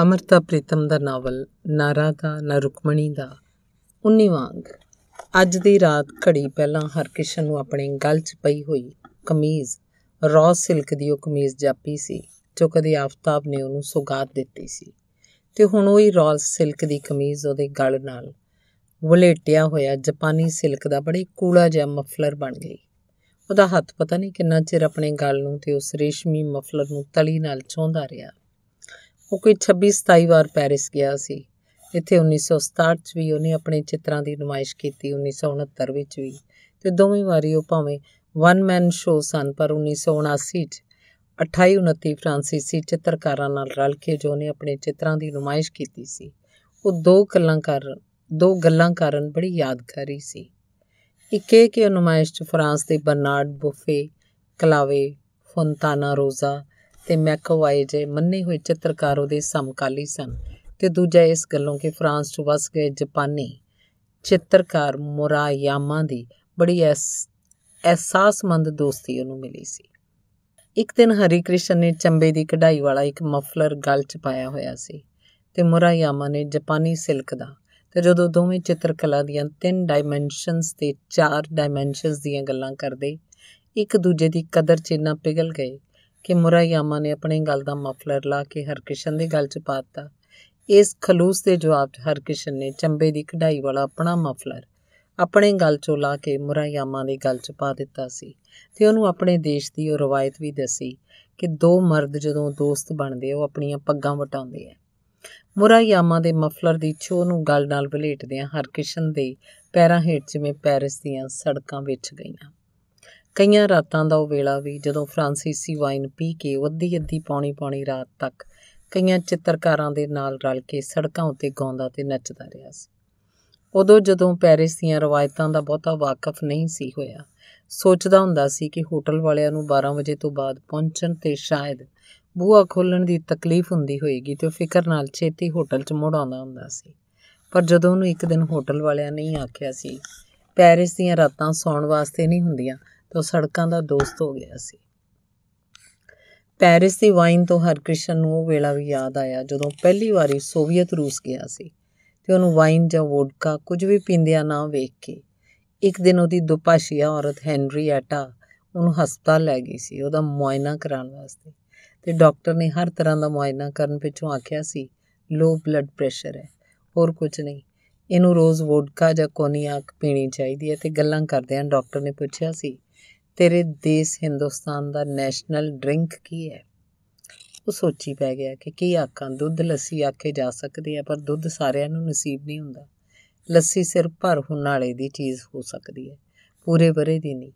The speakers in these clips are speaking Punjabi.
ਅਮਰਤਾ ਪ੍ਰੀਤਮ ਦਾ ਨਾਵਲ ਨਾਰਾ ਦਾ ਨਾ ਰੁਕਮਣੀ ਦਾ 19 ਵਾਂਗ ਅੱਜ ਦੀ ਰਾਤ ਘੜੀ ਪਹਿਲਾਂ ਹਰਕਿਸ਼ਨ ਨੂੰ ਆਪਣੇ ਗਲ 'ਚ ਪਈ ਹੋਈ ਕਮੀਜ਼ ਰੌ ਸਿਲਕ ਦੀ ਉਹ ਕਮੀਜ਼ ਜਾਪੀ ਸੀ ਜੋ ਕਦੇ ਆਫਤਾਬ ਨੇ ਉਹਨੂੰ ਸੁਗਾਤ ਦਿੱਤੀ ਸੀ ਤੇ ਹੁਣ ਉਹ ਹੀ ਰੌ ਸਿਲਕ ਦੀ ਕਮੀਜ਼ ਉਹਦੇ ਗਲ ਨਾਲ ਵਲੇਟਿਆ ਹੋਇਆ ਜਾਪਾਨੀ ਸਿਲਕ ਦਾ ਬੜੇ ਕੂਲਾ ਜਿਹਾ ਮਫਲਰ ਬਣ ਗਈ ਉਹਦਾ ਹੱਥ ਪਤਾ ਨਹੀਂ ਕਿੰਨਾ ਚਿਰ ਆਪਣੇ ਗਲ ਨੂੰ ਤੇ ਉਸ ਰੇਸ਼ਮੀ ਮਫਲਰ ਨੂੰ ਤਲੀ ਨਾਲ ਚੋਂਦਾ ਰਿਹਾ ਉਹ ਕੋਈ 26 27 ਵਾਰ ਪੈਰਿਸ ਗਿਆ ਸੀ ਇੱਥੇ 1967 ਚ ਵੀ ਉਹਨੇ ਆਪਣੇ ਚਿੱਤਰਾਂ ਦੀ ਨੁਮਾਇਸ਼ ਕੀਤੀ 1969 ਵਿੱਚ ਵੀ ਤੇ ਦੋਵੇਂ ਵਾਰੀ ਉਹ ਭਾਵੇਂ ਵਨ ਮੈਨ ਸ਼ੋ ਸਨ ਪਰ 1979 ਚ 28 29 ਫ੍ਰਾਂਸੀਸੀ ਚਿੱਤਰਕਾਰਾਂ ਨਾਲ ਰਲ ਕੇ ਜੋ ਉਹਨੇ ਆਪਣੇ ਚਿੱਤਰਾਂ ਦੀ ਨੁਮਾਇਸ਼ ਕੀਤੀ ਸੀ ਉਹ ਦੋ ਗੱਲਾਂ ਕਾਰਨ ਦੋ ਗੱਲਾਂ ਕਾਰਨ ਬੜੀ ਯਾਦਗਾਰੀ ਸੀ ਇੱਕ ਇਹ ਕਿ ਉਹ ਨੁਮਾਇਸ਼ ਚ ਫਰਾਂਸ ਦੇ ਬਰਨਾਰਡ ਬੁਫੇ ਕਲਾਵੇ ਫੋਂਟਾਨਾ ਰੋਜ਼ਾ ਤੇ ਮੈਕਵਾਈ ਜੇ ਮੰਨੇ ਹੋਏ ਚਿੱਤਰਕਾਰ ਉਹਦੇ ਸਮਕਾਲੀ ਸਨ ਤੇ ਦੂਜਾ ਇਸ ਗੱਲੋਂ ਕਿ ਫਰਾਂਸ 'ਚ ਵਸ ਗਏ ਜਾਪਾਨੀ ਚਿੱਤਰਕਾਰ ਮੁਰਾਯਾਮਾ ਦੀ ਬੜੀ ਅਹਿਸਾਸਮੰਦ ਦੋਸਤੀ ਉਹਨੂੰ ਮਿਲੀ ਸੀ ਇੱਕ ਦਿਨ ਹਰੀ ਕ੍ਰਿਸ਼ਨ ਨੇ ਚੰਬੇ ਦੀ ਕਢਾਈ ਵਾਲਾ ਇੱਕ ਮਫਲਰ ਗਲ 'ਚ ਪਾਇਆ ਹੋਇਆ ਸੀ ਤੇ ਮੁਰਾਯਾਮਾ ਨੇ ਜਾਪਾਨੀ ਸਿਲਕ ਦਾ ਤੇ ਜਦੋਂ ਦੋਵੇਂ ਚਿੱਤਰਕਲਾ ਦੀਆਂ ਤਿੰਨ ਡਾਈਮੈਂਸ਼ਨਸ ਤੇ ਚਾਰ ਡਾਈਮੈਂਸ਼ਨਸ ਦੀਆਂ ਗੱਲਾਂ ਕਰਦੇ ਇੱਕ ਦੂਜੇ ਦੀ ਕਦਰ ਚ ਇੰਨਾ ਪਿਗਲ ਗਏ ਕਿ ਮੁਰਾਇਆਮਾ ਨੇ ਆਪਣੀ ਗੱਲ ਦਾ ਮਫਲਰ ਲਾ ਕੇ ਹਰਕਿਸ਼ਨ ਦੀ ਗੱਲ 'ਚ ਪਾਤਾ ਇਸ ਖਲੂਸ ਦੇ ਜਵਾਬ 'ਚ ਹਰਕਿਸ਼ਨ ਨੇ ਚੰਬੇ ਦੀ ਕਢਾਈ ਵਾਲਾ ਆਪਣਾ ਮਫਲਰ ਆਪਣੇ ਗੱਲ 'ਚੋਂ ਲਾ ਕੇ ਮੁਰਾਇਆਮਾ ਦੀ ਗੱਲ 'ਚ ਪਾ ਦਿੱਤਾ ਸੀ ਤੇ ਉਹਨੂੰ ਆਪਣੇ ਦੇਸ਼ ਦੀ ਉਹ ਰਵਾਇਤ ਵੀ ਦੱਸੀ ਕਿ ਦੋ ਮਰਦ ਜਦੋਂ ਦੋਸਤ ਬਣਦੇ ਉਹ ਆਪਣੀਆਂ ਪੱਗਾਂ ਵਟਾਉਂਦੇ ਆ ਮੁਰਾਇਆਮਾ ਦੇ ਮਫਲਰ ਦੀ ਛੋ ਨੂੰ ਗੱਲ ਨਾਲ ਆ ਹਰਕਿਸ਼ਨ ਦੇ ਪੈਰਾਂ ਹੇਠ ਜਿਵੇਂ ਪੈਰਿਸ ਦੀਆਂ ਸੜਕਾਂ ਵਿੱਚ ਗਈਆਂ ਕਈਆਂ ਰਾਤਾਂ ਦਾ ਉਹ ਵੇਲਾ ਵੀ ਜਦੋਂ ਫ੍ਰਾਂਸੀਸੀ ਵਾਈਨ ਪੀ ਕੇ ਅੱਧੀ ਅੱਧੀ ਪੌਣੀ ਪੌਣੀ ਰਾਤ ਤੱਕ ਕਈਆਂ ਚਿੱਤਰਕਾਰਾਂ ਦੇ ਨਾਲ ਰਲ ਕੇ ਸੜਕਾਂ ਉੱਤੇ ਗਾਉਂਦਾ ਤੇ ਨੱਚਦਾ ਰਿਹਾ ਸੀ ਉਦੋਂ ਜਦੋਂ ਪੈਰਿਸ ਦੀਆਂ ਰਵਾਇਤਾਂ ਦਾ ਬਹੁਤਾ ਵਾਕਫ ਨਹੀਂ ਸੀ ਹੋਇਆ ਸੋਚਦਾ ਹੁੰਦਾ ਸੀ ਕਿ ਹੋਟਲ ਵਾਲਿਆਂ ਨੂੰ 12 ਵਜੇ ਤੋਂ ਬਾਅਦ ਪਹੁੰਚਣ ਤੇ ਸ਼ਾਇਦ ਬੂਹਾ ਖੋਲਣ ਦੀ ਤਕਲੀਫ ਹੁੰਦੀ ਹੋਏਗੀ ਤੇ ਫਿਕਰ ਨਾਲ ਛੇਤੀ ਹੋਟਲ 'ਚ ਮੁੜ ਆਉਂਦਾ ਹੁੰਦਾ ਸੀ ਪਰ ਜਦੋਂ ਉਹਨੂੰ ਇੱਕ ਦਿਨ ਹੋਟਲ ਵਾਲਿਆਂ ਨੇ ਹੀ ਆਖਿਆ ਸੀ ਪੈਰਿਸ ਦੀਆਂ ਰਾਤਾਂ ਸੌਣ ਵਾਸਤੇ ਨਹੀਂ ਹੁੰਦੀਆਂ ਤੇ ਉਹ ਸੜਕਾਂ ਦਾ ਦੋਸਤ ਹੋ ਗਿਆ ਸੀ ਪੈਰਿਸ ਦੀ ਵਾਈਨ ਤੋਂ ਹਰਕ੍ਰਿਸ਼ਨ ਨੂੰ ਉਹ ਵੇਲਾ ਵੀ ਯਾਦ ਆਇਆ ਜਦੋਂ ਪਹਿਲੀ ਵਾਰੀ ਸੋਵੀਅਤ ਰੂਸ ਗਿਆ ਸੀ ਤੇ ਉਹਨੂੰ ਵਾਈਨ ਜਾਂ ਵੋਡਕਾ ਕੁਝ ਵੀ ਪੀਂਦਿਆਂ ਨਾ ਵੇਖ ਕੇ ਇੱਕ ਦਿਨ ਉਹਦੀ ਦੁਪਾਸ਼ੀਆ ਔਰਤ ਹੈਨਰੀਆਟਾ ਉਹਨੂੰ ਹਸਪਤਾਲ ਲੈ ਗਈ ਸੀ ਉਹਦਾ ਮੁਆਇਨਾ ਕਰਾਉਣ ਵਾਸਤੇ ਤੇ ਡਾਕਟਰ ਨੇ ਹਰ ਤਰ੍ਹਾਂ ਦਾ ਮੁਆਇਨਾ ਕਰਨ ਪਿੱਛੋਂ ਆਖਿਆ ਸੀ ਲੋ ਬਲੱਡ ਪ੍ਰੈਸ਼ਰ ਹੈ ਹੋਰ ਕੁਝ ਨਹੀਂ ਇਹਨੂੰ ਰੋਜ਼ ਵੋਡਕਾ ਜਾਂ ਕੋਨੀਆਕ ਪੀਣੀ ਚਾਹੀਦੀ ਹੈ ਤੇ ਗੱਲਾਂ ਆਂ ਡਾਕਟਰ ਨੇ ਪੁੱਛਿਆ ਸੀ ਤੇਰੇ ਦੇਸ਼ ਹਿੰਦੁਸਤਾਨ ਦਾ ਨੈਸ਼ਨਲ ਡਰਿੰਕ ਕੀ ਹੈ ਉਹ ਸੋਚੀ ਪੈ ਗਿਆ ਕਿ ਕੀ ਆਕਾਂ ਦੁੱਧ ਲੱਸੀ ਆਖੇ ਜਾ ਸਕਦੇ ਆ ਪਰ ਦੁੱਧ ਸਾਰਿਆਂ ਨੂੰ ਨਸੀਬ ਨਹੀਂ ਹੁੰਦਾ ਲੱਸੀ ਸਿਰ ਭਰ ਵਾਲੇ ਦੀ ਚੀਜ਼ ਹੋ ਸਕਦੀ ਹੈ ਪੂਰੇ ਬਰੇ ਦੀ ਨਹੀਂ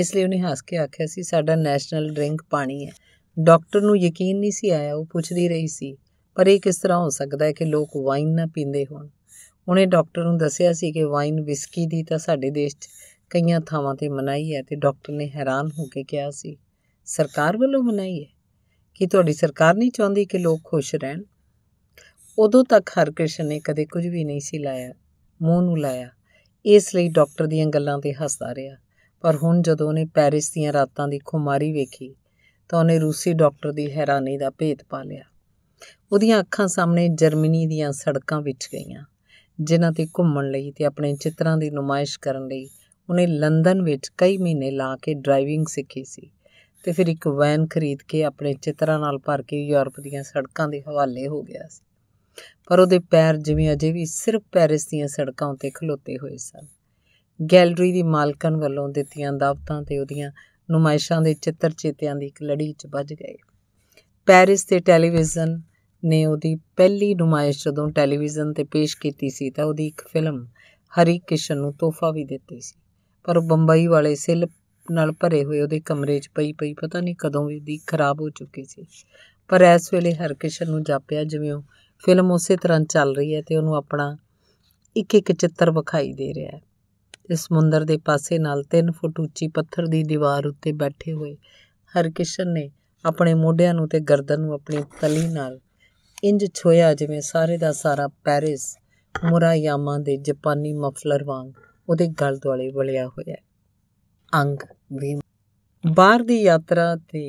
ਇਸ ਲਈ ਉਹਨੇ ਹੱਸ ਕੇ ਆਖਿਆ ਸੀ ਸਾਡਾ ਨੈਸ਼ਨਲ ਡਰਿੰਕ ਪਾਣੀ ਹੈ ਡਾਕਟਰ ਨੂੰ ਯਕੀਨ ਨਹੀਂ ਸੀ ਆਇਆ ਉਹ ਪੁੱਛਦੀ ਰਹੀ ਸੀ ਪਰ ਇਹ ਕਿਸ ਤਰ੍ਹਾਂ ਹੋ ਸਕਦਾ ਹੈ ਕਿ ਲੋਕ ਵਾਈਨ ਨਾ ਪੀਂਦੇ ਹੋਣ ਉਹਨੇ ਡਾਕਟਰ ਨੂੰ ਦੱਸਿਆ ਸੀ ਕਿ ਵਾਈਨ ਵਿਸਕੀ ਦੀ ਤਾਂ ਸਾਡੇ ਦੇਸ਼ 'ਚ ਕਈਆਂ ਥਾਵਾਂ ਤੇ ਮਨਾਈ ਹੈ ਤੇ ਡਾਕਟਰ ਨੇ ਹੈਰਾਨ ਹੋ ਕੇ ਕਿਹਾ ਸੀ ਸਰਕਾਰ ਵੱਲੋਂ ਮਨਾਈ ਹੈ ਕਿ ਤੁਹਾਡੀ ਸਰਕਾਰ ਨਹੀਂ ਚਾਹੁੰਦੀ ਕਿ ਲੋਕ ਖੁਸ਼ ਰਹਿਣ ਉਦੋਂ ਤੱਕ ਹਰਕ੍ਰਿਸ਼ਨ ਨੇ ਕਦੇ ਕੁਝ ਵੀ ਨਹੀਂ ਸੀ ਲਾਇਆ ਮੂੰਹ ਨੂੰ ਲਾਇਆ ਇਸ ਲਈ ਡਾਕਟਰ ਦੀਆਂ ਗੱਲਾਂ ਤੇ ਹੱਸਦਾ ਰਿਹਾ ਪਰ ਹੁਣ ਜਦੋਂ ਉਹਨੇ ਪੈਰਿਸ ਦੀਆਂ ਰਾਤਾਂ ਦੀ ਖੁਮਾਰੀ ਵੇਖੀ ਤਾਂ ਉਹਨੇ ਰੂਸੀ ਡਾਕਟਰ ਦੀ ਹੈਰਾਨੀ ਦਾ ਭੇਤ ਪਾ ਲਿਆ ਉਹਦੀਆਂ ਅੱਖਾਂ ਸਾਹਮਣੇ ਜਰਮਨੀ ਦੀਆਂ ਸੜਕਾਂ ਵਿੱਚ ਗਈਆਂ ਜਿਨ੍ਹਾਂ ਤੇ ਘੁੰਮਣ ਲਈ ਤੇ ਆਪਣੇ ਚਿੱਤਰਾਂ ਦੀ ਨੁਮਾਇਸ਼ ਕਰਨ ਲਈ ਉਹਨੇ ਲੰਡਨ ਵਿੱਚ ਕਈ ਮਹੀਨੇ ਲਾ ਕੇ ਡਰਾਈਵਿੰਗ ਸਿੱਖੀ ਸੀ ਤੇ ਫਿਰ ਇੱਕ ਵੈਨ ਖਰੀਦ ਕੇ ਆਪਣੇ ਚਿੱਤਰਾਂ ਨਾਲ ਭਰ ਕੇ ਯੂਰਪ ਦੀਆਂ ਸੜਕਾਂ ਦੇ ਹਵਾਲੇ ਹੋ ਗਿਆ ਸੀ ਪਰ ਉਹਦੇ ਪੈਰ ਜਿਵੇਂ ਅਜੇ ਵੀ ਸਿਰਫ ਪੈਰਿਸ ਦੀਆਂ ਸੜਕਾਂ ਉੱਤੇ ਖਲੋਤੇ ਹੋਏ ਸਨ ਗੈਲਰੀ ਦੀ ਮਾਲਕਣ ਵੱਲੋਂ ਦਿੱਤੀਆਂ ਦਾਵਤਾਂ ਤੇ ਉਹਦੀਆਂ ਨੁਮਾਇਸ਼ਾਂ ਦੇ ਚਿੱਤਰ ਚੇਤਿਆਂ ਦੀ ਇੱਕ ਲੜੀ 'ਚ ਵੱਜ ਗਏ ਪੈਰਿਸ ਦੇ ਟੈਲੀਵਿਜ਼ਨ ਨੇ ਉਹਦੀ ਪਹਿਲੀ ਨੁਮਾਇਸ਼ ਜਦੋਂ ਟੈਲੀਵਿਜ਼ਨ ਤੇ ਪੇਸ਼ ਕੀਤੀ ਸੀ ਤਾਂ ਉਹਦੀ ਇੱਕ ਫਿਲਮ ਹਰੀ ਕਿਸ਼ਨ ਨੂੰ ਤੋਹਫਾ ਵੀ ਦਿੱਤੀ ਸੀ ਪਰ ਬੰਬਈ ਵਾਲੇ ਸਿਲ ਨਾਲ ਭਰੇ ਹੋਏ ਉਹਦੇ ਕਮਰੇ 'ਚ ਪਈ ਪਈ ਪਤਾ ਨਹੀਂ ਕਦੋਂ ਵੀ ਦੀ ਖਰਾਬ ਹੋ ਚੁੱਕੀ ਸੀ ਪਰ ਇਸ ਵੇਲੇ ਹਰਕਿਸ਼ਨ ਨੂੰ ਜਾਪਿਆ ਜਿਵੇਂ ਉਹ ਫਿਲਮ ਉਸੇ ਤਰ੍ਹਾਂ ਚੱਲ ਰਹੀ ਹੈ ਤੇ ਉਹਨੂੰ ਆਪਣਾ ਇੱਕ ਇੱਕ ਚਿੱਤਰ ਵਿਖਾਈ ਦੇ ਰਿਹਾ ਹੈ ਇਸ ਸਮੁੰਦਰ ਦੇ ਪਾਸੇ ਨਾਲ 3 ਫੁੱਟ ਉੱਚੀ ਪੱਥਰ ਦੀ ਦੀਵਾਰ ਉੱਤੇ ਬੈਠੇ ਹੋਏ ਹਰਕਿਸ਼ਨ ਨੇ ਆਪਣੇ ਮੋਢਿਆਂ ਨੂੰ ਤੇ ਗਰਦਨ ਨੂੰ ਆਪਣੀ ਤਲੀ ਨਾਲ ਇੰਜ ਛੋਇਆ ਜਿਵੇਂ ਸਾਰੇ ਦਾ ਸਾਰਾ ਪੈਰਿਸ ਮੁਰਾਯਾਮਾ ਦੇ ਜਾਪਾਨੀ ਮਫਲਰ ਵਾਂਗ ਉਹਦੇ ਗਲ ਦੁਆਲੇ ਵਲਿਆ ਹੋਇਆ ਅੰਗ ਵੀ ਬਾਹਰ ਦੀ ਯਾਤਰਾ ਤੇ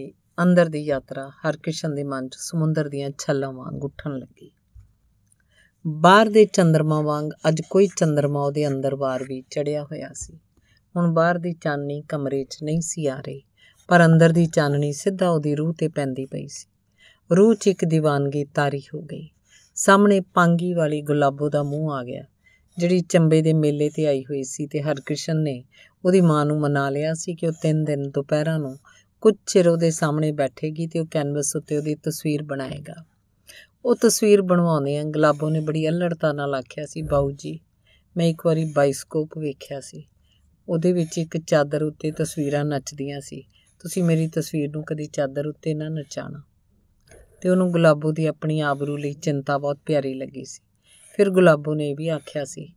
ਅੰਦਰ ਦੀ ਯਾਤਰਾ ਹਰਕਿਸ਼ਨ ਦੇ ਮਨ 'ਚ ਸਮੁੰਦਰ ਦੀਆਂ ਛੱਲਾਂ ਵਾਂਗ ਉੱਠਣ ਲੱਗੀ ਬਾਹਰ ਦੇ ਚੰਦਰਮਾ ਵਾਂਗ ਅੱਜ ਕੋਈ ਚੰਦਰਮਾ ਉਹਦੇ ਅੰਦਰ ਵਾਰ ਵੀ ਚੜਿਆ ਹੋਇਆ ਸੀ ਹੁਣ ਬਾਹਰ ਦੀ ਚਾਨਣੀ ਕਮਰੇ 'ਚ ਨਹੀਂ ਸੀ ਆ ਰਹੀ ਪਰ ਅੰਦਰ ਦੀ ਚਾਨਣੀ ਸਿੱਧਾ ਉਹਦੀ ਰੂਹ ਤੇ ਪੈਂਦੀ ਪਈ ਸੀ ਰੂਹ 'ਚ ਇੱਕ دیਵਾਨਗੀ ਤਾਰੀ ਹੋ ਗਈ ਸਾਹਮਣੇ ਪਾਂਗੀ ਵਾਲੀ ਗੁਲਾਬੋ ਦਾ ਮੂੰਹ ਆ ਗਿਆ ਜਿਹੜੀ ਚੰਬੇ ਦੇ ਮੇਲੇ 'ਤੇ ਆਈ ਹੋਈ ਸੀ ਤੇ ਹਰਕ੍ਰਿਸ਼ਨ ਨੇ ਉਹਦੀ ਮਾਂ ਨੂੰ ਮਨਾ ਲਿਆ ਸੀ ਕਿ ਉਹ ਤਿੰਨ ਦਿਨ ਦੁਪਹਿਰਾਂ ਨੂੰ ਕੁਝ ਚਿਰ ਉਹਦੇ ਸਾਹਮਣੇ ਬੈਠੇਗੀ ਤੇ ਉਹ ਕੈਨਵਸ ਉੱਤੇ ਉਹਦੀ ਤਸਵੀਰ ਬਣਾਏਗਾ ਉਹ ਤਸਵੀਰ ਬਣਵਾਉਂਦੇ ਆਂ ਗਲਾਬੋ ਨੇ ਬੜੀ ਅਲੜਤਾ ਨਾਲ ਆਖਿਆ ਸੀ ਬਾਊ ਜੀ ਮੈਂ ਇੱਕ ਵਾਰੀ ਬਾਈਸਕੋਪ ਵੇਖਿਆ ਸੀ ਉਹਦੇ ਵਿੱਚ ਇੱਕ ਚਾਦਰ ਉੱਤੇ ਤਸਵੀਰਾਂ ਨੱਚਦੀਆਂ ਸੀ ਤੁਸੀਂ ਮੇਰੀ ਤਸਵੀਰ ਨੂੰ ਕਦੀ ਚਾਦਰ ਉੱਤੇ ਨਾ ਨਚਾਣਾ ਤੇ ਉਹਨੂੰ ਗੁਲਾਬੋ ਦੀ ਆਪਣੀ ਆਬਰੂ ਲਈ ਚਿੰਤਾ ਬਹੁਤ ਪਿਆਰੀ ਲੱਗੀ ਸੀ ਫਿਰ ਗੁਲਾਬੋ ਨੇ ਵੀ ਆਖਿਆ ਸੀ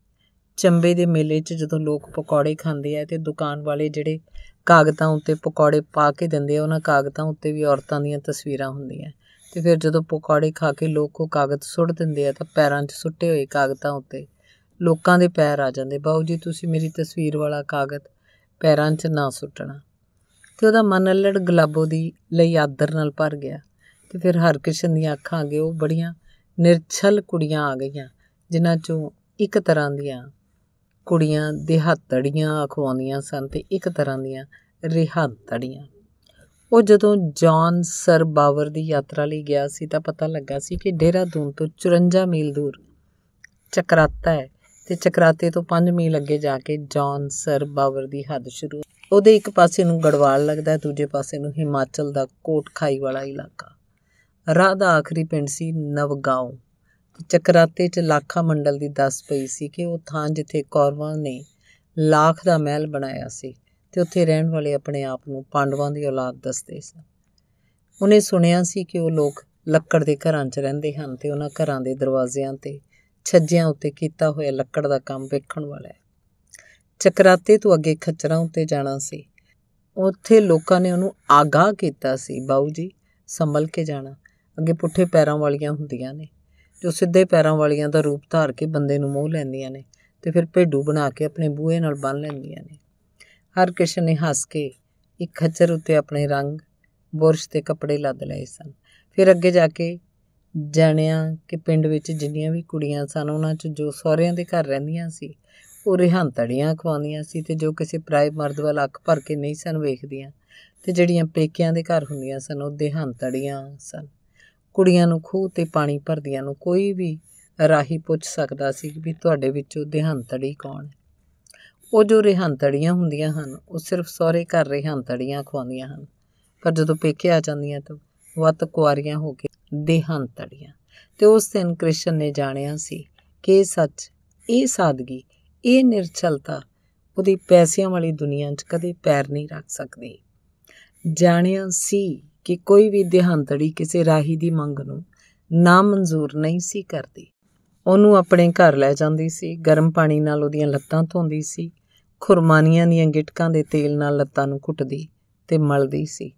ਚੰਬੇ ਦੇ ਮੇਲੇ 'ਚ ਜਦੋਂ ਲੋਕ ਪਕੌੜੇ ਖਾਂਦੇ ਆ ਤੇ ਦੁਕਾਨ ਵਾਲੇ ਜਿਹੜੇ ਕਾਗਜ਼ਾਂ ਉੱਤੇ ਪਕੌੜੇ ਪਾ ਕੇ ਦਿੰਦੇ ਆ ਉਹਨਾਂ ਕਾਗਜ਼ਾਂ ਉੱਤੇ ਵੀ ਔਰਤਾਂ ਦੀਆਂ ਤਸਵੀਰਾਂ ਹੁੰਦੀਆਂ ਤੇ ਫਿਰ ਜਦੋਂ ਪਕੌੜੇ ਖਾ ਕੇ ਲੋਕ ਉਹ ਕਾਗਜ਼ ਸੁੱਟ ਦਿੰਦੇ ਆ ਤਾਂ ਪੈਰਾਂ 'ਚ ਸੁੱਟੇ ਹੋਏ ਕਾਗਜ਼ਾਂ ਉੱਤੇ ਲੋਕਾਂ ਦੇ ਪੈਰ ਆ ਜਾਂਦੇ ਬਾਉ ਜੀ ਤੁਸੀਂ ਮੇਰੀ ਤਸਵੀਰ ਵਾਲਾ ਕਾਗਜ਼ ਪੈਰਾਂ 'ਚ ਨਾ ਸੁੱਟਣਾ ਤੇ ਉਹਦਾ ਮਨ ਅਲੜ ਗਲਾਬੋ ਦੀ ਲਈ ਆਦਰ ਨਾਲ ਭਰ ਗਿਆ ਤੇ ਫਿਰ ਹਰਕ੍ਰਿਸ਼ਨ ਦੀਆਂ ਅੱਖਾਂ ਅਗੇ ਉਹ ਬੜੀਆਂ ਨਿਰਛਲ ਕੁੜੀਆਂ ਆ ਗਈਆਂ ਜਿਨ੍ਹਾਂ 'ਚੋਂ ਇੱਕ ਤਰ੍ਹਾਂ ਦੀਆਂ ਕੁੜੀਆਂ ਦਿਹਾਤੜੀਆਂ ਅਖਵਾਉਂਦੀਆਂ ਸਨ ਤੇ ਇੱਕ ਤਰ੍ਹਾਂ ਦੀਆਂ ਰਿਹਾਤੜੀਆਂ ਉਹ ਜਦੋਂ ਜੌਨ ਸਰ ਬਾਵਰ ਦੀ ਯਾਤਰਾ ਲਈ ਗਿਆ ਸੀ ਤਾਂ ਪਤਾ ਲੱਗਾ ਸੀ ਕਿ ਡੇਰਾਦੂਨ ਤੋਂ 54 ਮੀਲ ਦੂਰ ਚਕਰਾਤਾ ਹੈ ਤੇ ਚਕਰਾਤੇ ਤੋਂ 5 ਮੀਲ ਅੱਗੇ ਜਾ ਕੇ ਜੌਨ ਸਰ ਬਾਵਰ ਦੀ ਹੱਦ ਸ਼ੁਰੂ ਉਹਦੇ ਇੱਕ ਪਾਸੇ ਨੂੰ ਗੜਵਾਲ ਲੱਗਦਾ ਦੂਜੇ ਪਾਸੇ ਨੂੰ ਹਿਮਾਚਲ ਦਾ ਕੋਟਖਾਈ ਵਾਲਾ ਇਲਾਕਾ ਰਾਹ ਦਾ ਆਖਰੀ ਪਿੰਡ ਸੀ ਨਵਗਾਉਂ ਚਕਰਾਤੇ 'ਚ ਲਾਖਾ ਮੰਡਲ ਦੀ ਦੱਸ ਪਈ ਸੀ ਕਿ ਉਹ ਥਾਂ ਜਿੱਥੇ ਕੌਰਵਾਂ ਨੇ ਲੱਖ ਦਾ ਮਹਿਲ ਬਣਾਇਆ ਸੀ ਤੇ ਉੱਥੇ ਰਹਿਣ ਵਾਲੇ ਆਪਣੇ ਆਪ ਨੂੰ ਪਾਂਡਵਾਂ ਦੀ ਔਲਾਦ ਦੱਸਦੇ ਸਨ ਉਹਨੇ ਸੁਣਿਆ ਸੀ ਕਿ ਉਹ ਲੋਕ ਲੱਕੜ ਦੇ ਘਰਾਂ 'ਚ ਰਹਿੰਦੇ ਹਨ ਤੇ ਉਹਨਾਂ ਘਰਾਂ ਦੇ ਦਰਵਾਜ਼ਿਆਂ ਤੇ ਛੱਜਿਆਂ ਉੱਤੇ ਕੀਤਾ ਹੋਇਆ ਲੱਕੜ ਦਾ ਕੰਮ ਵੇਖਣ ਵਾਲਾ ਹੈ ਚਕਰਾਤੇ ਤੋਂ ਅੱਗੇ ਖੱਚਰਾਂ ਉੱਤੇ ਜਾਣਾ ਸੀ ਉੱਥੇ ਲੋਕਾਂ ਨੇ ਉਹਨੂੰ ਆਗਾਹ ਕੀਤਾ ਸੀ ਬਾਉ ਜੀ ਸੰਭਲ ਕੇ ਜਾਣਾ ਅੱਗੇ ਪੁੱਠੇ ਪੈਰਾਂ ਵਾਲੀਆਂ ਹੁੰਦੀਆਂ ਨੇ ਜੋ ਸਿੱਧੇ ਪੈਰਾਂ ਵਾਲੀਆਂ ਦਾ ਰੂਪ ਧਾਰ ਕੇ ਬੰਦੇ ਨੂੰ ਮੋਹ ਲੈਂਦੀਆਂ ਨੇ ਤੇ ਫਿਰ ਭੇਡੂ ਬਣਾ ਕੇ ਆਪਣੇ ਬੂਹੇ ਨਾਲ ਬੰਨ ਲੈਂਦੀਆਂ ਨੇ ਹਰ ਕਿਸ਼ਨ ਨੇ ਹੱਸ ਕੇ ਇੱਕ ਖੱਚਰ ਉੱਤੇ ਆਪਣੇ ਰੰਗ ਬੁਰਸ਼ ਤੇ ਕੱਪੜੇ ਲੱਦ ਲਏ ਸਨ ਫਿਰ ਅੱਗੇ ਜਾ ਕੇ ਜਾਣਿਆ ਕਿ ਪਿੰਡ ਵਿੱਚ ਜਿੰਨੀਆਂ ਵੀ ਕੁੜੀਆਂ ਸਨ ਉਹਨਾਂ 'ਚ ਜੋ ਸਹੁਰਿਆਂ ਦੇ ਘਰ ਰਹਿੰਦੀਆਂ ਸੀ ਉਹ ਤੜੀਆਂ ਖਵਾਉਂਦੀਆਂ ਸੀ ਤੇ ਜੋ ਕਿਸੇ ਪ੍ਰਾਇ ਮਰਦ ਵੱਲ ਅੱਖ ਭਰ ਕੇ ਨਹੀਂ ਸਨ ਵੇਖਦੀਆਂ ਤੇ ਜਿਹੜੀਆਂ ਪੇਕਿਆਂ ਦੇ ਘਰ ਹੁੰਦੀਆਂ ਸਨ ਉਹ ਤੜੀਆਂ ਸਨ ਕੁੜੀਆਂ ਨੂੰ ਖੂਹ ਤੇ ਪਾਣੀ ਭਰਦੀਆਂ ਨੂੰ ਕੋਈ ਵੀ ਰਾਹੀ ਪੁੱਛ ਸਕਦਾ ਸੀ ਕਿ ਵੀ ਤੁਹਾਡੇ ਵਿੱਚੋਂ ਦੇਹਾਂਤੜੀ ਕੌਣ ਹੈ ਉਹ ਜੋ ਰਿਹਾਂਤੜੀਆਂ ਹੁੰਦੀਆਂ ਹਨ ਉਹ ਸਿਰਫ ਸਹੁਰੇ ਘਰ ਰਿਹਾਂਤੜੀਆਂ ਖਵਾਉਂਦੀਆਂ ਹਨ ਪਰ ਜਦੋਂ ਪੇਕੇ ਆ ਜਾਂਦੀਆਂ ਤਾਂ ਵੱਤ ਕੁਆਰੀਆਂ ਹੋ ਕੇ ਦੇਹਾਂਤੜੀਆਂ ਤੇ ਉਸ ਦਿਨ ਕ੍ਰਿਸ਼ਨ ਨੇ ਜਾਣਿਆ ਸੀ ਕਿ ਇਹ ਸੱਚ ਇਹ ਸਾਦਗੀ ਇਹ ਨਿਰਛਲਤਾ ਉਹਦੀ ਪੈਸਿਆਂ ਵਾਲੀ ਦੁਨੀਆ 'ਚ ਕਦੇ ਪੈਰ ਨਹੀਂ ਰੱਖ ਸਕਦੀ ਜਾਣਿਆ ਸੀ ਕਿ ਕੋਈ ਵੀ ਦੇਹਾਂਤੜੀ ਕਿਸੇ ਰਾਹੀ ਦੀ ਮੰਗ ਨੂੰ ਨਾ ਮਨਜ਼ੂਰ ਨਹੀਂ ਸੀ ਕਰਦੀ ਉਹਨੂੰ ਆਪਣੇ ਘਰ ਲੈ ਜਾਂਦੀ ਸੀ ਗਰਮ ਪਾਣੀ ਨਾਲ ਉਹਦੀਆਂ ਲੱਤਾਂ ਧੋਂਦੀ ਸੀ ਖੁਰਮਾਨੀਆਂ ਦੀਆਂ ਗਿਟਕਾਂ ਦੇ ਤੇਲ ਨਾਲ ਲੱਤਾਂ ਨੂੰ ਘੁੱਟਦੀ ਤੇ ਮਲਦੀ ਸੀ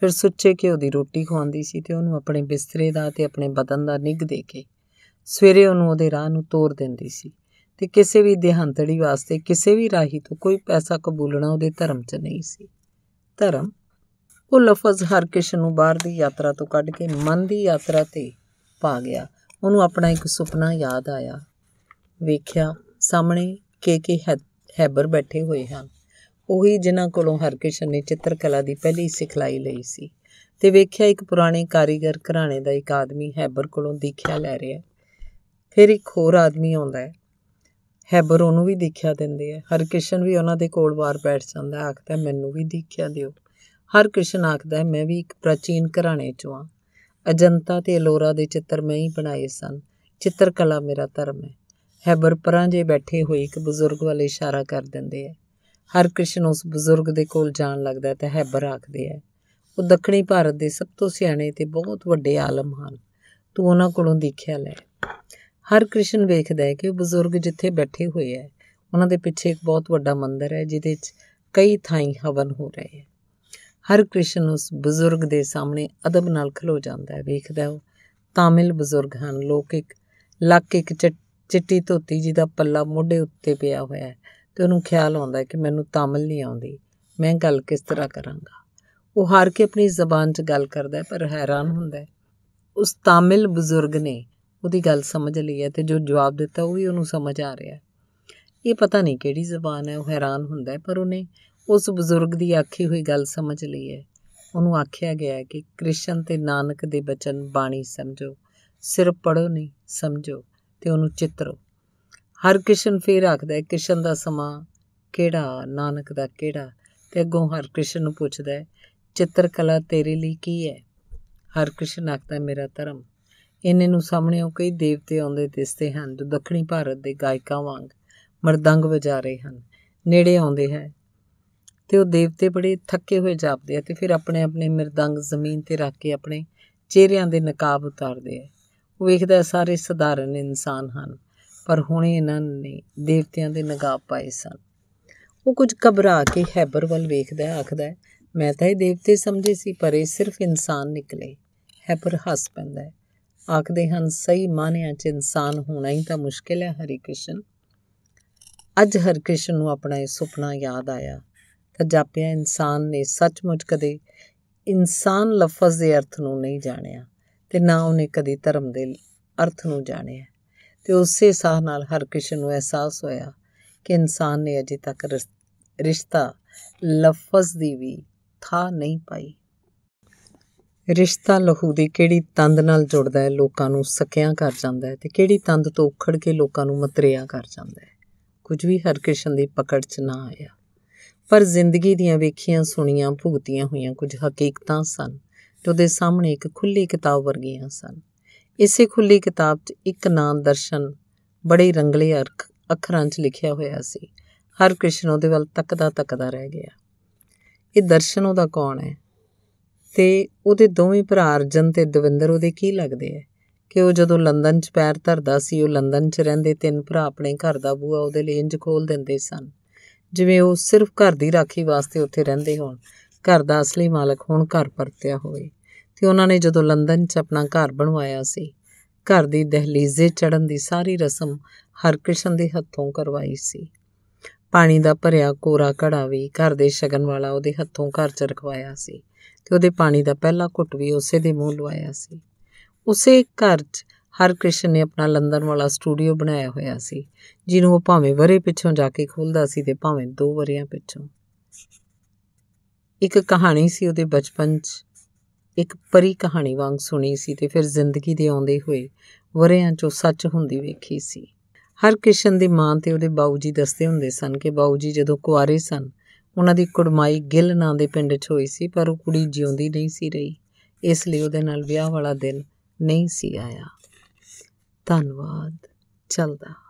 ਫਿਰ ਸੁੱਚੇ ਘਿਓ ਦੀ ਰੋਟੀ ਖਵਾਉਂਦੀ ਸੀ ਤੇ ਉਹਨੂੰ ਆਪਣੇ ਬਿਸਤਰੇ ਦਾ ਤੇ ਆਪਣੇ ਬਦਨ ਦਾ ਨਿੱਘ ਦੇ ਕੇ ਸਵੇਰੇ ਉਹਨੂੰ ਉਹਦੇ ਰਾਹ ਨੂੰ ਤੋਰ ਦਿੰਦੀ ਸੀ ਤੇ ਕਿਸੇ ਵੀ ਦੇਹਾਂਤੜੀ ਵਾਸਤੇ ਕਿਸੇ ਵੀ ਰਾਹੀ ਤੋਂ ਕੋਈ ਪੈਸਾ ਕਬੂਲਣਾ ਉਹਦੇ ਧਰਮ 'ਚ ਨਹੀਂ ਸੀ ਧਰਮ ਉਹ ਲਫ਼ਜ਼ ਹਰ ਨੂੰ ਬਾਹਰ ਦੀ ਯਾਤਰਾ ਤੋਂ ਕੱਢ ਕੇ ਮਨ ਦੀ ਯਾਤਰਾ ਤੇ ਪਾ ਗਿਆ ਉਹਨੂੰ ਆਪਣਾ ਇੱਕ ਸੁਪਨਾ ਯਾਦ ਆਇਆ ਵੇਖਿਆ ਸਾਹਮਣੇ ਕੇ ਕੇ ਹੈਬਰ ਬੈਠੇ ਹੋਏ ਹਨ ਉਹੀ ਜਿਨ੍ਹਾਂ ਕੋਲੋਂ ਹਰਕਿਸ਼ਨ ਨੇ ਚਿੱਤਰਕਲਾ ਦੀ ਪਹਿਲੀ ਸਿਖਲਾਈ ਲਈ ਸੀ ਤੇ ਵੇਖਿਆ ਇੱਕ ਪੁਰਾਣੇ ਕਾਰੀਗਰ ਘਰਾਣੇ ਦਾ ਇੱਕ ਆਦਮੀ ਹੈਬਰ ਕੋਲੋਂ ਦੀਖਿਆ ਲੈ ਰਿਹਾ ਫਿਰ ਇੱਕ ਹੋਰ ਆਦਮੀ ਆਉਂਦਾ ਹੈ ਹੈਬਰ ਉਹਨੂੰ ਵੀ ਦੀਖਿਆ ਦਿੰਦੇ ਆ ਹਰਕਿਸ਼ਨ ਵੀ ਉਹਨਾਂ ਦੇ ਕੋਲ ਵਾਰ ਬੈਠ ਜਾਂਦਾ ਆਖਦਾ ਮੈਨੂੰ ਵੀ ਦੀਖਿਆ ਦਿਓ ਹਰ ਕ੍ਰਿਸ਼ਨ ਆਖਦਾ ਹੈ ਮੈਂ ਵੀ ਇੱਕ ਪ੍ਰਾਚੀਨ ਘਰਾਣੇ ਚੋਂ ਹਾਂ ਅਜੰਤਾ ਤੇ ਅਲੋਰਾ ਦੇ ਚਿੱਤਰ ਮੈਂ ਹੀ ਬਣਾਏ ਸਨ ਚਿੱਤਰਕਲਾ ਮੇਰਾ ਧਰਮ ਹੈ ਹੈਬਰ ਪਰਾਂ ਜੇ ਬੈਠੇ ਹੋਏ ਇੱਕ ਬਜ਼ੁਰਗ ਵੱਲ ਇਸ਼ਾਰਾ ਕਰ ਦਿੰਦੇ ਹੈ ਹਰ ਕ੍ਰਿਸ਼ਨ ਉਸ ਬਜ਼ੁਰਗ ਦੇ ਕੋਲ ਜਾਣ ਲੱਗਦਾ ਤੇ ਹੈਬਰ ਆਖਦੇ ਹੈ ਉਹ ਦੱਖਣੀ ਭਾਰਤ ਦੇ ਸਭ ਤੋਂ ਸਿਆਣੇ ਤੇ ਬਹੁਤ ਵੱਡੇ ਆਲਮ ਹਨ ਤੂੰ ਉਹਨਾਂ ਕੋਲੋਂ ਦੇਖਿਆ ਲੈ ਹਰ ਕ੍ਰਿਸ਼ਨ ਵੇਖਦਾ ਹੈ ਕਿ ਉਹ ਬਜ਼ੁਰਗ ਜਿੱਥੇ ਬੈਠੇ ਹੋਏ ਹੈ ਉਹਨਾਂ ਦੇ ਪਿੱਛੇ ਇੱਕ ਬਹੁਤ ਵੱਡਾ ਮੰਦਿਰ ਹੈ ਜਿਹਦੇ ਵਿੱਚ ਕਈ ਥਾਈਂ ਹਵਨ ਹੋ ਰਹੇ ਹੈ ਹਰ ਕ੍ਰਿਸ਼ਨ ਉਸ ਬਜ਼ੁਰਗ ਦੇ ਸਾਹਮਣੇ ਅਦਬ ਨਾਲ ਖਲੋ ਜਾਂਦਾ ਹੈ ਵੇਖਦਾ ਉਹ ਤਾਮਿਲ ਬਜ਼ੁਰਗ ਹਨ ਲੋਕ ਇੱਕ ਲੱਕ ਇੱਕ ਚਿੱਟੀ ਧੋਤੀ ਜਿਹਦਾ ਪੱਲਾ ਮੋਢੇ ਉੱਤੇ ਪਿਆ ਹੋਇਆ ਹੈ ਤੇ ਉਹਨੂੰ ਖਿਆਲ ਆਉਂਦਾ ਹੈ ਕਿ ਮੈਨੂੰ ਤਾਮਿਲ ਨਹੀਂ ਆਉਂਦੀ ਮੈਂ ਗੱਲ ਕਿਸ ਤਰ੍ਹਾਂ ਕਰਾਂਗਾ ਉਹ ਹਾਰ ਕੇ ਆਪਣੀ ਜ਼ਬਾਨ 'ਚ ਗੱਲ ਕਰਦਾ ਹੈ ਪਰ ਹੈਰਾਨ ਹੁੰਦਾ ਹੈ ਉਸ ਤਾਮਿਲ ਬਜ਼ੁਰਗ ਨੇ ਉਹਦੀ ਗੱਲ ਸਮਝ ਲਈ ਹੈ ਤੇ ਜੋ ਜਵਾਬ ਦਿੱਤਾ ਉਹ ਵੀ ਉਹਨੂੰ ਸਮਝ ਆ ਰਿਹਾ ਹੈ ਇਹ ਪਤਾ ਨਹੀਂ ਕਿਹੜੀ ਜ਼ਬਾਨ ਹੈ ਉਹ ਹੈਰਾਨ ਹੁੰਦਾ ਹੈ ਪਰ ਉਹਨੇ ਉਸ ਬਜ਼ੁਰਗ ਦੀ ਆਖੀ ਹੋਈ ਗੱਲ ਸਮਝ ਲਈ ਹੈ ਉਹਨੂੰ ਆਖਿਆ ਗਿਆ ਕਿ ਕ੍ਰਿਸ਼ਨ ਤੇ ਨਾਨਕ ਦੇ ਬਚਨ ਬਾਣੀ ਸਮਝੋ ਸਿਰ ਪੜੋ ਨਹੀਂ ਸਮਝੋ ਤੇ ਉਹਨੂੰ ਚਿੱਤਰੋ ਹਰ ਕ੍ਰਿਸ਼ਨ ਫੇਰ ਆਖਦਾ ਹੈ ਕ੍ਰਿਸ਼ਨ ਦਾ ਸਮਾਂ ਕਿਹੜਾ ਨਾਨਕ ਦਾ ਕਿਹੜਾ ਤੇ ਅੱਗੋਂ ਹਰ ਕ੍ਰਿਸ਼ਨ ਨੂੰ ਪੁੱਛਦਾ ਹੈ ਚਿੱਤਰਕਲਾ ਤੇਰੇ ਲਈ ਕੀ ਹੈ ਹਰ ਕ੍ਰਿਸ਼ਨ ਆਖਦਾ ਮੇਰਾ ਧਰਮ ਇਹਨੇ ਨੂੰ ਸਾਹਮਣੇ ਉਹ ਕਈ ਦੇਵਤੇ ਆਉਂਦੇ ਦਿਸਦੇ ਹਨ ਜੋ ਦੱਖਣੀ ਭਾਰਤ ਦੇ ਗਾਇਕਾਂ ਵਾਂਗ ਮਰਦੰਗ ਵਜਾ ਰਹੇ ਹਨ ਨੇੜੇ ਆਉਂਦੇ ਹੈ ਤੇ ਉਹ ਦੇਵਤੇ ਬੜੇ ਥੱਕੇ ਹੋਏ ਜਾਪਦੇ ਆ ਤੇ ਫਿਰ ਆਪਣੇ ਆਪਣੇ ਮਿਰਦੰਗ ਜ਼ਮੀਨ ਤੇ ਰੱਖ ਕੇ ਆਪਣੇ ਚਿਹਰਿਆਂ ਦੇ ਨਕਾਬ ਉਤਾਰਦੇ ਆ ਉਹ ਵੇਖਦਾ ਸਾਰੇ ਸਧਾਰਨ ਇਨਸਾਨ ਹਨ ਪਰ ਹੁਣ ਇਹਨਾਂ ਨੇ ਦੇਵਤਿਆਂ ਦੇ ਨਕਾਬ ਪਾਏ ਸਨ ਉਹ ਕੁਝ ਘਬਰਾ ਕੇ ਹੈਬਰ ਵੱਲ ਵੇਖਦਾ ਆਖਦਾ ਮੈਂ ਤਾਂ ਇਹ ਦੇਵਤੇ ਸਮਝੇ ਸੀ ਪਰ ਇਹ ਸਿਰਫ ਇਨਸਾਨ ਨਿਕਲੇ ਹੈਬਰ ਹੱਸ ਪੈਂਦਾ ਆਖਦੇ ਹਨ ਸਹੀ ਮਾਨਿਆਂ 'ਚ ਇਨਸਾਨ ਹੋਣਾ ਹੀ ਤਾਂ ਮੁਸ਼ਕਿਲ ਹੈ ਹਰੀ ਕ੍ਰਿਸ਼ਨ ਅੱਜ ਹਰਕ੍ਰਿਸ਼ਨ ਨੂੰ ਆਪਣਾ ਇਹ ਸੁਪਨਾ ਯਾਦ ਆਇਆ ਤਾਂ ਜਾਪਿਆ ਇਨਸਾਨ ਨੇ ਸੱਚਮੁੱਚ ਕਦੇ ਇਨਸਾਨ ਲਫ਼ਜ਼ ਦੇ ਅਰਥ ਨੂੰ ਨਹੀਂ ਜਾਣਿਆ ਤੇ ਨਾ ਉਹਨੇ ਕਦੇ ਧਰਮ ਦੇ ਅਰਥ ਨੂੰ ਜਾਣਿਆ ਤੇ ਉਸੇ ਸਾਹ ਨਾਲ ਹਰ ਕਿਸ਼ਨ ਨੂੰ ਅਹਿਸਾਸ ਹੋਇਆ ਕਿ ਇਨਸਾਨ ਨੇ ਅਜੇ ਤੱਕ ਰਿਸ਼ਤਾ ਲਫ਼ਜ਼ ਦੀ ਵੀ ਥਾ ਨਹੀਂ ਪਾਈ ਰਿਸ਼ਤਾ ਲਹੂ ਦੀ ਕਿਹੜੀ ਤੰਦ ਨਾਲ ਜੁੜਦਾ ਹੈ ਲੋਕਾਂ ਨੂੰ ਸਕਿਆ ਕਰ ਜਾਂਦਾ ਹੈ ਤੇ ਕਿਹੜੀ ਤੰਦ ਤੋਂ ਉਖੜ ਕੇ ਲੋਕਾਂ ਨੂੰ ਮਤਰਿਆ ਕਰ ਜਾਂਦਾ ਹੈ ਕੁਝ ਵੀ ਹਰਕ੍ਰਿਸ਼ਨ ਦੀ ਪਕੜ 'ਚ ਨਾ ਆਇਆ ਪਰ ਜ਼ਿੰਦਗੀ ਦੀਆਂ ਵੇਖੀਆਂ ਸੁਣੀਆਂ ਭੁਗਤੀਆਂ ਹੋਈਆਂ ਕੁਝ ਹਕੀਕਤਾਂ ਸਨ ਜੋ ਦੇ ਸਾਹਮਣੇ ਇੱਕ ਖੁੱਲੀ ਕਿਤਾਬ ਵਰਗੀਆਂ ਸਨ ਇਸੇ ਖੁੱਲੀ ਕਿਤਾਬ 'ਚ ਇੱਕ ਨਾਮ ਦਰਸ਼ਨ ਬੜੇ ਰੰਗਲੇ ਅੱਖਰਾਂ 'ਚ ਲਿਖਿਆ ਹੋਇਆ ਸੀ ਹਰ ਕ੍ਰਿਸ਼ਨ ਉਹਦੇ ਵੱਲ ਤੱਕਦਾ ਤੱਕਦਾ ਰਹਿ ਗਿਆ ਇਹ ਦਰਸ਼ਨ ਉਹਦਾ ਕੌਣ ਹੈ ਤੇ ਉਹਦੇ ਦੋਵੇਂ ਭਰਾ ਅਰਜਨ ਤੇ ਦਵਿੰਦਰ ਉਹਦੇ ਕੀ ਲੱਗਦੇ ਐ ਕਿ ਉਹ ਜਦੋਂ ਲੰਡਨ 'ਚ ਪੈਰ ਧਰਦਾ ਸੀ ਉਹ ਲੰਡਨ 'ਚ ਰਹਿੰਦੇ ਤਿੰਨ ਭਰਾ ਆਪਣੇ ਘਰ ਦਾ ਬੂਆ ਉਹਦੇ ਲਈ ਇੰਜ ਖੋਲ ਦਿੰਦੇ ਸਨ ਜਿਵੇਂ ਉਹ ਸਿਰਫ ਘਰ ਦੀ ਰਾਖੀ ਵਾਸਤੇ ਉੱਥੇ ਰਹਿੰਦੇ ਹੋਣ ਘਰ ਦਾ ਅਸਲੀ ਮਾਲਕ ਹੁਣ ਘਰ ਪਰਤਿਆ ਹੋਵੇ ਤੇ ਉਹਨਾਂ ਨੇ ਜਦੋਂ ਲੰਡਨ 'ਚ ਆਪਣਾ ਘਰ ਬਣਵਾਇਆ ਸੀ ਘਰ ਦੀ ਦਹਲੀਜ਼ੇ ਚੜਨ ਦੀ ਸਾਰੀ ਰਸਮ ਹਰਕ੍ਰਿਸ਼ਨ ਦੇ ਹੱਥੋਂ ਕਰਵਾਈ ਸੀ ਪਾਣੀ ਦਾ ਭਰਿਆ ਕੋਰਾ ਘੜਾ ਵੀ ਘਰ ਦੇ ਸ਼ਗਨ ਵਾਲਾ ਉਹਦੇ ਹੱਥੋਂ ਘਰ 'ਚ ਰਖਵਾਇਆ ਸੀ ਤੇ ਉਹਦੇ ਪਾਣੀ ਦਾ ਪਹਿਲਾ ਘੁੱਟ ਵੀ ਉਸੇ ਦੇ ਮੂੰਹ ਲਵਾਇਆ ਸੀ ਉਸੇ ਘਰ 'ਚ ਹਰ ਕ੍ਰਿਸ਼ਨ ਨੇ ਆਪਣਾ ਲੰਡਨ ਵਾਲਾ ਸਟੂਡੀਓ ਬਣਾਇਆ ਹੋਇਆ ਸੀ ਜਿਹਨੂੰ ਉਹ ਭਾਵੇਂ ਵਰੇ ਪਿੱਛੋਂ ਜਾ ਕੇ ਖੋਲਦਾ ਸੀ ਤੇ ਭਾਵੇਂ 2 ਵਰਿਆਂ ਪਿੱਛੋਂ ਇੱਕ ਕਹਾਣੀ ਸੀ ਉਹਦੇ ਬਚਪਨ 'ਚ ਇੱਕ ਪਰੀ ਕਹਾਣੀ ਵਾਂਗ ਸੁਣੀ ਸੀ ਤੇ ਫਿਰ ਜ਼ਿੰਦਗੀ ਦੇ ਆਉਂਦੇ ਹੋਏ ਵਰਿਆਂ 'ਚੋਂ ਸੱਚ ਹੁੰਦੀ ਵੇਖੀ ਸੀ ਹਰ ਕ੍ਰਿਸ਼ਨ ਦੀ ਮਾਂ ਤੇ ਉਹਦੇ ਬਾਊ ਜੀ ਦੱਸਦੇ ਹੁੰਦੇ ਸਨ ਕਿ ਬਾਊ ਜੀ ਜਦੋਂ ਕੁਆਰੇ ਸਨ ਉਹਨਾਂ ਦੀ ਕੁੜਮਾਈ ਗਿੱਲ ਨਾਂ ਦੇ ਪਿੰਡ 'ਚ ਹੋਈ ਸੀ ਪਰ ਉਹ ਕੁੜੀ ਜਿਉਂਦੀ ਨਹੀਂ ਸੀ ਰਹੀ ਇਸ ਲਈ ਉਹਦੇ ਨਾਲ ਵਿਆਹ ਵਾਲਾ ਦਿਨ ਨਹੀਂ ਸੀ ਆਇਆ ਧੰਨਵਾਦ ਚਲਦਾ